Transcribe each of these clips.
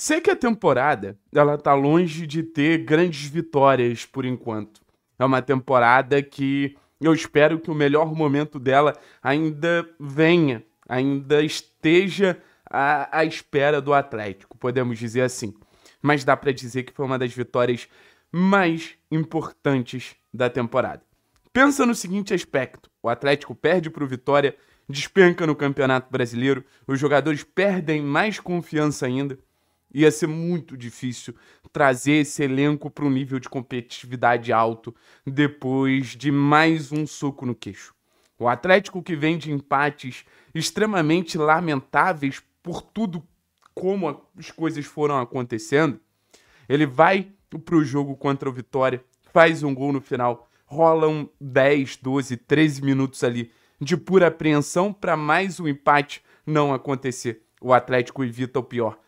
Sei que a temporada, ela tá longe de ter grandes vitórias por enquanto. É uma temporada que eu espero que o melhor momento dela ainda venha, ainda esteja à, à espera do Atlético, podemos dizer assim. Mas dá para dizer que foi uma das vitórias mais importantes da temporada. Pensa no seguinte aspecto: o Atlético perde para o Vitória, despenca no Campeonato Brasileiro, os jogadores perdem mais confiança ainda Ia ser muito difícil trazer esse elenco para um nível de competitividade alto depois de mais um soco no queixo. O Atlético que vem de empates extremamente lamentáveis por tudo como as coisas foram acontecendo, ele vai para o jogo contra o Vitória, faz um gol no final, rolam 10, 12, 13 minutos ali de pura apreensão para mais um empate não acontecer. O Atlético evita o pior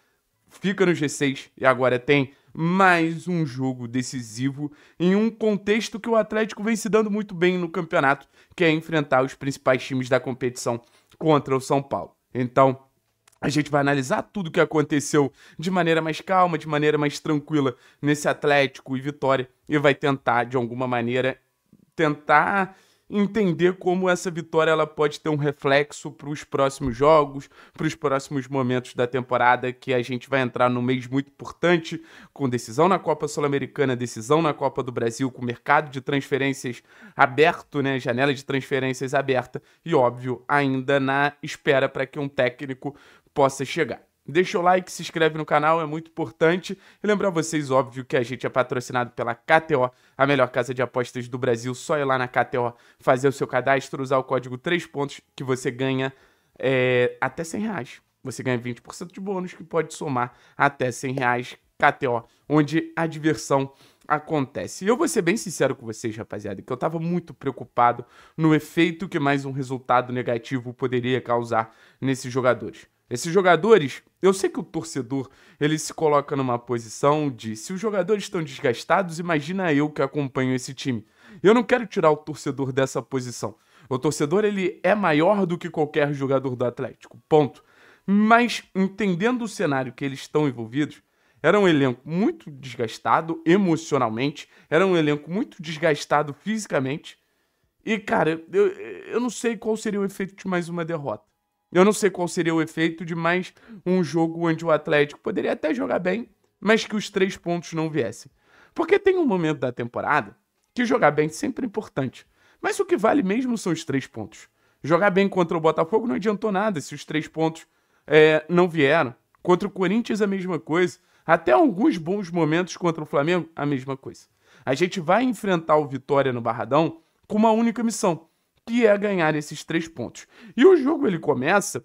fica no G6 e agora tem mais um jogo decisivo em um contexto que o Atlético vem se dando muito bem no campeonato, que é enfrentar os principais times da competição contra o São Paulo. Então, a gente vai analisar tudo o que aconteceu de maneira mais calma, de maneira mais tranquila nesse Atlético e Vitória e vai tentar de alguma maneira tentar entender como essa vitória ela pode ter um reflexo para os próximos jogos, para os próximos momentos da temporada, que a gente vai entrar num mês muito importante, com decisão na Copa Sul-Americana, decisão na Copa do Brasil, com o mercado de transferências aberto, né, janela de transferências aberta, e óbvio, ainda na espera para que um técnico possa chegar. Deixa o like, se inscreve no canal, é muito importante. E lembrar vocês, óbvio, que a gente é patrocinado pela KTO, a melhor casa de apostas do Brasil. Só ir lá na KTO, fazer o seu cadastro, usar o código 3 pontos, que você ganha é, até 100 reais. Você ganha 20% de bônus, que pode somar até 100 reais KTO, onde a diversão acontece. E eu vou ser bem sincero com vocês, rapaziada, que eu tava muito preocupado no efeito que mais um resultado negativo poderia causar nesses jogadores. Esses jogadores, eu sei que o torcedor, ele se coloca numa posição de se os jogadores estão desgastados, imagina eu que acompanho esse time. Eu não quero tirar o torcedor dessa posição. O torcedor ele é maior do que qualquer jogador do Atlético, ponto. Mas entendendo o cenário que eles estão envolvidos, era um elenco muito desgastado emocionalmente, era um elenco muito desgastado fisicamente. E cara, eu, eu não sei qual seria o efeito de mais uma derrota. Eu não sei qual seria o efeito de mais um jogo onde o Atlético poderia até jogar bem, mas que os três pontos não viessem. Porque tem um momento da temporada que jogar bem sempre é importante, mas o que vale mesmo são os três pontos. Jogar bem contra o Botafogo não adiantou nada se os três pontos é, não vieram. Contra o Corinthians, a mesma coisa. Até alguns bons momentos contra o Flamengo, a mesma coisa. A gente vai enfrentar o Vitória no Barradão com uma única missão: que é ganhar esses três pontos. E o jogo ele começa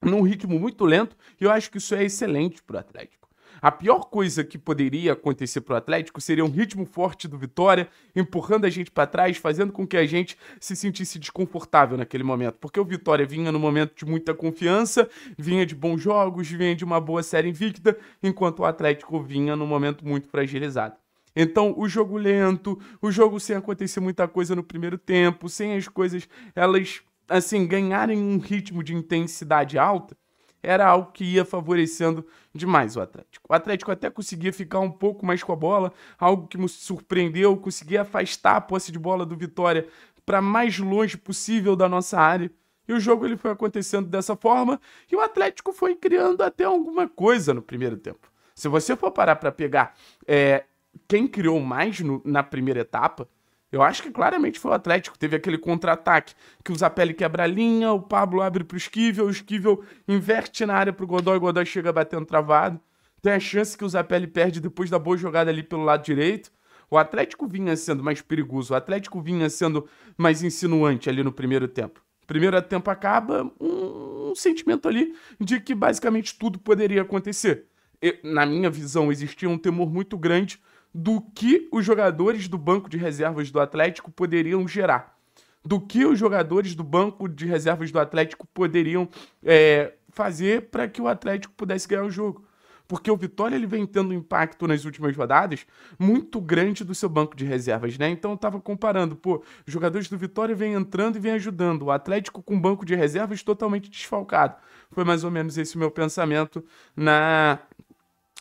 num ritmo muito lento e eu acho que isso é excelente para o Atlético. A pior coisa que poderia acontecer para o Atlético seria um ritmo forte do Vitória, empurrando a gente para trás, fazendo com que a gente se sentisse desconfortável naquele momento. Porque o Vitória vinha no momento de muita confiança, vinha de bons jogos, vinha de uma boa série invicta, enquanto o Atlético vinha num momento muito fragilizado. Então, o jogo lento, o jogo sem acontecer muita coisa no primeiro tempo, sem as coisas elas assim ganharem um ritmo de intensidade alta, era algo que ia favorecendo demais o Atlético. O Atlético até conseguia ficar um pouco mais com a bola, algo que me surpreendeu, conseguia afastar a posse de bola do Vitória para mais longe possível da nossa área. E o jogo ele foi acontecendo dessa forma e o Atlético foi criando até alguma coisa no primeiro tempo. Se você for parar para pegar é, quem criou mais no, na primeira etapa, eu acho que claramente foi o Atlético. Teve aquele contra-ataque que o Zapelli quebra a linha, o Pablo abre pro Esquivel, o Esquivel inverte na área pro Godoy, o Godoy chega batendo travado. Tem a chance que o Zapelli perde depois da boa jogada ali pelo lado direito. O Atlético vinha sendo mais perigoso, o Atlético vinha sendo mais insinuante ali no primeiro tempo. Primeiro tempo acaba um, um sentimento ali de que basicamente tudo poderia acontecer. E, na minha visão, existia um temor muito grande do que os jogadores do banco de reservas do Atlético poderiam gerar, do que os jogadores do banco de reservas do Atlético poderiam é, fazer para que o Atlético pudesse ganhar o jogo. Porque o Vitória ele vem tendo um impacto nas últimas rodadas muito grande do seu banco de reservas, né? Então eu tava comparando, pô, os jogadores do Vitória vêm entrando e vêm ajudando. O Atlético com banco de reservas totalmente desfalcado. Foi mais ou menos esse o meu pensamento na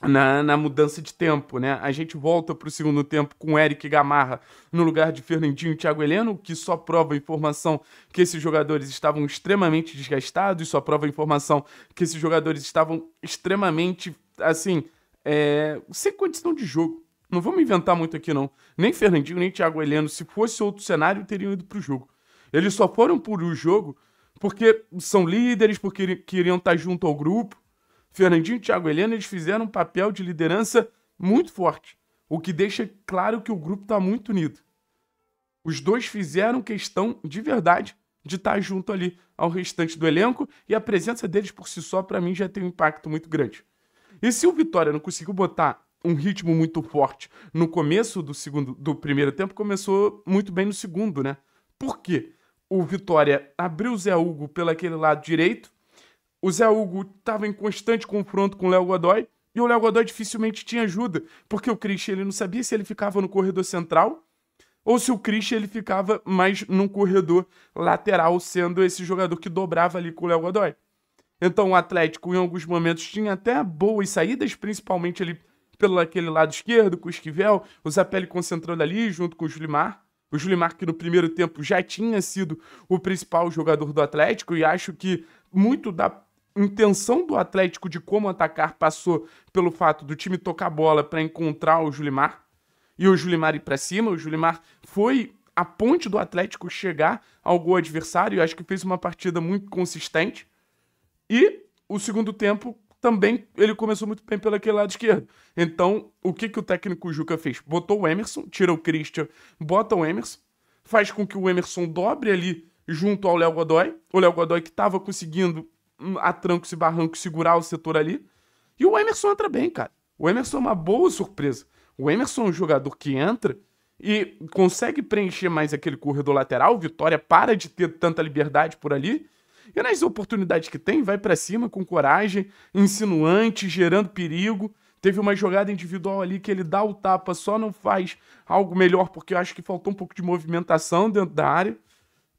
na, na, mudança de tempo, né? A gente volta para o segundo tempo com Eric Gamarra no lugar de Fernandinho e Thiago Heleno, que só prova a informação que esses jogadores estavam extremamente desgastados, só prova a informação que esses jogadores estavam extremamente, assim, é, sem condição de jogo. Não vamos inventar muito aqui, não. Nem Fernandinho, nem Thiago Heleno, se fosse outro cenário, teriam ido para o jogo. Eles só foram para o jogo porque são líderes, porque queriam estar tá junto ao grupo, Fernandinho e Thiago Helena eles fizeram um papel de liderança muito forte, o que deixa claro que o grupo está muito unido. Os dois fizeram questão de verdade de estar tá junto ali ao restante do elenco e a presença deles por si só, para mim, já tem um impacto muito grande. E se o Vitória não conseguiu botar um ritmo muito forte no começo do segundo do primeiro tempo, começou muito bem no segundo, né? Por quê? O Vitória abriu o Zé Hugo pelo aquele lado direito, o Zé Hugo estava em constante confronto com o Léo Godoy e o Léo Godoy dificilmente tinha ajuda, porque o Christian ele não sabia se ele ficava no corredor central ou se o Christian ele ficava mais num corredor lateral, sendo esse jogador que dobrava ali com o Léo Godoy. Então o Atlético, em alguns momentos, tinha até boas saídas, principalmente ali pelo aquele lado esquerdo, com o Esquivel, o Zapelli concentrando ali junto com o Julimar. O Julimar, que no primeiro tempo já tinha sido o principal jogador do Atlético, e acho que muito da intenção do Atlético de como atacar passou pelo fato do time tocar a bola para encontrar o Julimar e o Julimar ir para cima. O Julimar foi a ponte do Atlético chegar ao gol adversário. Eu acho que fez uma partida muito consistente. E o segundo tempo também ele começou muito bem pelo aquele lado esquerdo. Então, o que, que o técnico Juca fez? Botou o Emerson, tira o Christian, bota o Emerson, faz com que o Emerson dobre ali junto ao Léo Godoy. O Léo Godoy que estava conseguindo Hum, a trancos e barrancos segurar o setor ali. E o Emerson entra bem, cara. O Emerson é uma boa surpresa. O Emerson é um jogador que entra e consegue preencher mais aquele corredor lateral. Vitória para de ter tanta liberdade por ali. E nas oportunidades que tem, vai para cima com coragem, insinuante, gerando perigo. Teve uma jogada individual ali que ele dá o tapa, só não faz algo melhor, porque eu acho que faltou um pouco de movimentação dentro da área.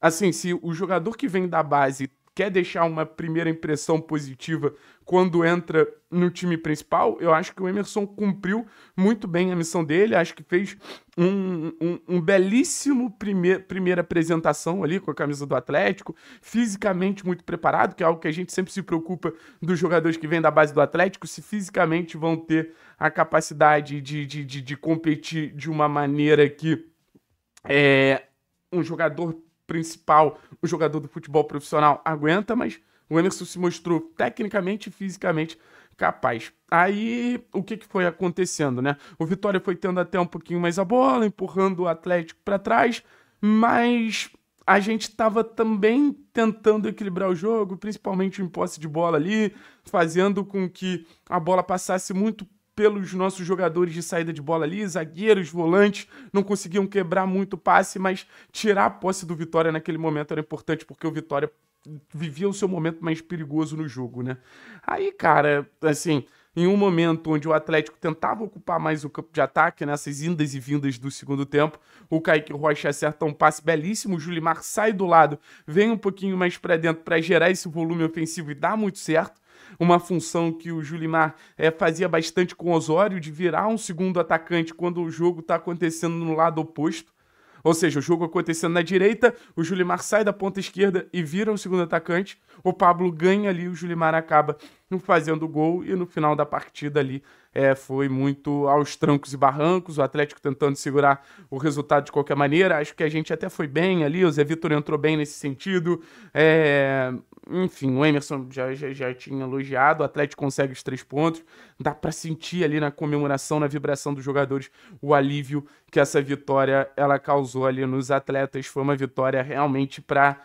Assim, se o jogador que vem da base quer deixar uma primeira impressão positiva quando entra no time principal, eu acho que o Emerson cumpriu muito bem a missão dele, acho que fez um, um, um belíssimo primeir, primeira apresentação ali com a camisa do Atlético, fisicamente muito preparado, que é algo que a gente sempre se preocupa dos jogadores que vêm da base do Atlético, se fisicamente vão ter a capacidade de, de, de, de competir de uma maneira que é, um jogador principal, o jogador do futebol profissional aguenta, mas o Emerson se mostrou tecnicamente e fisicamente capaz. Aí, o que, que foi acontecendo, né? O Vitória foi tendo até um pouquinho mais a bola, empurrando o Atlético para trás, mas a gente estava também tentando equilibrar o jogo, principalmente em posse de bola ali, fazendo com que a bola passasse muito pelos nossos jogadores de saída de bola ali, zagueiros, volantes, não conseguiam quebrar muito o passe, mas tirar a posse do Vitória naquele momento era importante porque o Vitória vivia o seu momento mais perigoso no jogo, né? Aí, cara, assim, em um momento onde o Atlético tentava ocupar mais o campo de ataque, nessas indas e vindas do segundo tempo, o Kaique Rocha acerta um passe belíssimo, o Julimar sai do lado, vem um pouquinho mais para dentro para gerar esse volume ofensivo e dá muito certo uma função que o Julimar é, fazia bastante com o Osório, de virar um segundo atacante quando o jogo está acontecendo no lado oposto. Ou seja, o jogo acontecendo na direita, o Julimar sai da ponta esquerda e vira o segundo atacante. O Pablo ganha ali, o Julimar acaba fazendo o gol e no final da partida ali é, foi muito aos trancos e barrancos, o Atlético tentando segurar o resultado de qualquer maneira. Acho que a gente até foi bem ali, o Zé Vitor entrou bem nesse sentido. É, enfim, o Emerson já, já, já tinha elogiado, o Atlético consegue os três pontos, dá para sentir ali na comemoração, na vibração dos jogadores, o alívio que essa vitória ela causou ali nos atletas. Foi uma vitória realmente para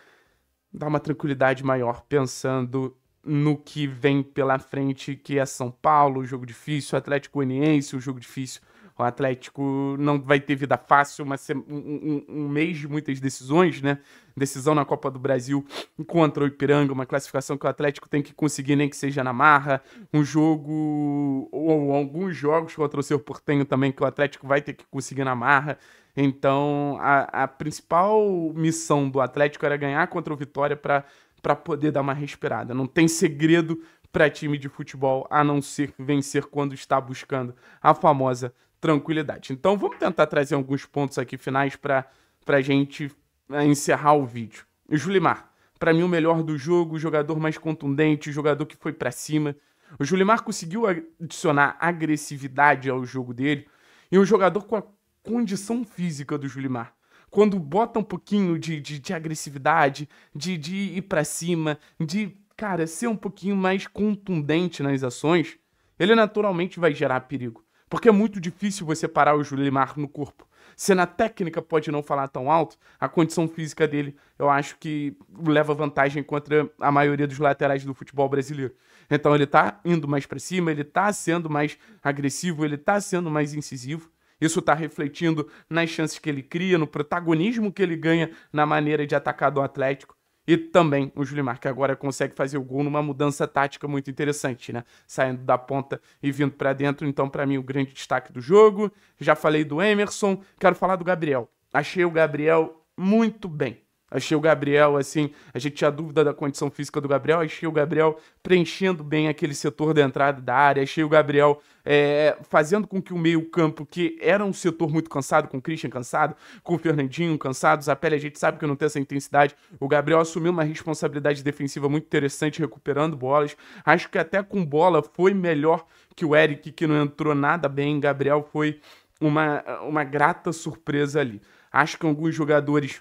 dar uma tranquilidade maior, pensando no que vem pela frente, que é São Paulo, o jogo difícil, Atlético Goianiense, o jogo difícil o Atlético não vai ter vida fácil, uma, um, um, um mês de muitas decisões, né? Decisão na Copa do Brasil contra o Ipiranga, uma classificação que o Atlético tem que conseguir, nem que seja na marra. Um jogo, ou alguns jogos contra o seu portenho também, que o Atlético vai ter que conseguir na marra. Então, a, a principal missão do Atlético era ganhar contra o Vitória para poder dar uma respirada. Não tem segredo para time de futebol a não ser vencer quando está buscando a famosa tranquilidade. Então vamos tentar trazer alguns pontos aqui finais para a gente né, encerrar o vídeo. Julimar, para mim o melhor do jogo, o jogador mais contundente, o jogador que foi para cima. O Julimar conseguiu adicionar agressividade ao jogo dele e um jogador com a condição física do Julimar. Quando bota um pouquinho de, de, de agressividade, de, de ir para cima, de, cara, ser um pouquinho mais contundente nas ações, ele naturalmente vai gerar perigo. Porque é muito difícil você parar o Julimar no corpo. Se na técnica pode não falar tão alto, a condição física dele eu acho que leva vantagem contra a maioria dos laterais do futebol brasileiro. Então ele tá indo mais para cima, ele tá sendo mais agressivo, ele tá sendo mais incisivo. Isso está refletindo nas chances que ele cria, no protagonismo que ele ganha na maneira de atacar do Atlético. E também o Julimar, que agora consegue fazer o gol numa mudança tática muito interessante, né? Saindo da ponta e vindo para dentro. Então, para mim, o grande destaque do jogo. Já falei do Emerson, quero falar do Gabriel. Achei o Gabriel muito bem. Achei o Gabriel, assim, a gente tinha dúvida da condição física do Gabriel, achei o Gabriel preenchendo bem aquele setor da entrada da área, achei o Gabriel é, fazendo com que o meio-campo, que era um setor muito cansado, com o Christian cansado, com o Fernandinho cansado, Zapelli, a gente sabe que não tem essa intensidade. O Gabriel assumiu uma responsabilidade defensiva muito interessante, recuperando bolas. Acho que até com bola foi melhor que o Eric, que não entrou nada bem. Gabriel foi uma, uma grata surpresa ali. Acho que alguns jogadores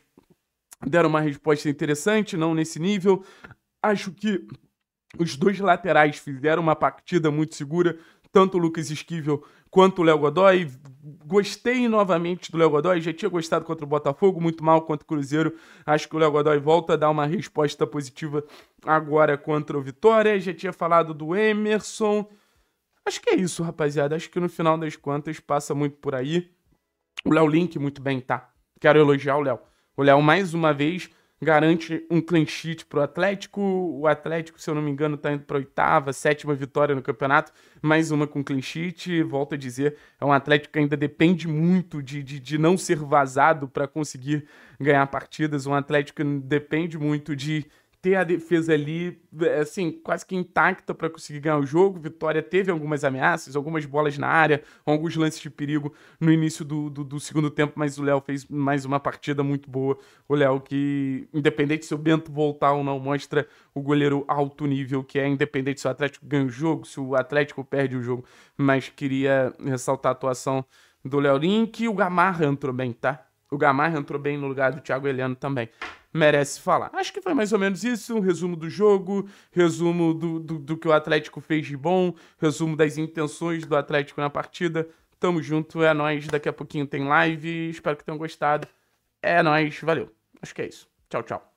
deram uma resposta interessante, não nesse nível. Acho que os dois laterais fizeram uma partida muito segura, tanto o Lucas Esquivel quanto o Léo Godoy. Gostei novamente do Léo Godoy, já tinha gostado contra o Botafogo, muito mal contra o Cruzeiro. Acho que o Léo Godoy volta a dar uma resposta positiva agora contra o Vitória. Já tinha falado do Emerson. Acho que é isso, rapaziada. Acho que no final das contas passa muito por aí. O Léo Link muito bem, tá? Quero elogiar o Léo. O Léo, mais uma vez, garante um clean sheet para o Atlético. O Atlético, se eu não me engano, está indo para oitava, sétima vitória no campeonato. Mais uma com clean sheet. Volto a dizer, é um Atlético que ainda depende muito de, de, de não ser vazado para conseguir ganhar partidas. Um Atlético que depende muito de ter a defesa ali, eh, assim, quase que intacta para conseguir ganhar o jogo. Vitória teve algumas ameaças, algumas bolas na área, alguns lances de perigo no início do, do, do segundo tempo, mas o Léo fez mais uma partida muito boa. O Léo que, independente se o Bento voltar ou não, mostra o goleiro alto nível que é, independente se o Atlético ganha o jogo, se o Atlético perde o jogo, mas queria ressaltar a atuação do Léo Link e o Gamarra entrou bem, tá? O Gamarra entrou bem no lugar do Thiago Heleno também merece falar. Acho que foi mais ou menos isso, um resumo do jogo, resumo do, do, do que o Atlético fez de bom, resumo das intenções do Atlético na partida. Tamo junto, é nóis. Daqui a pouquinho tem live. Espero que tenham gostado. É nóis, valeu. Acho que é isso. Tchau, tchau.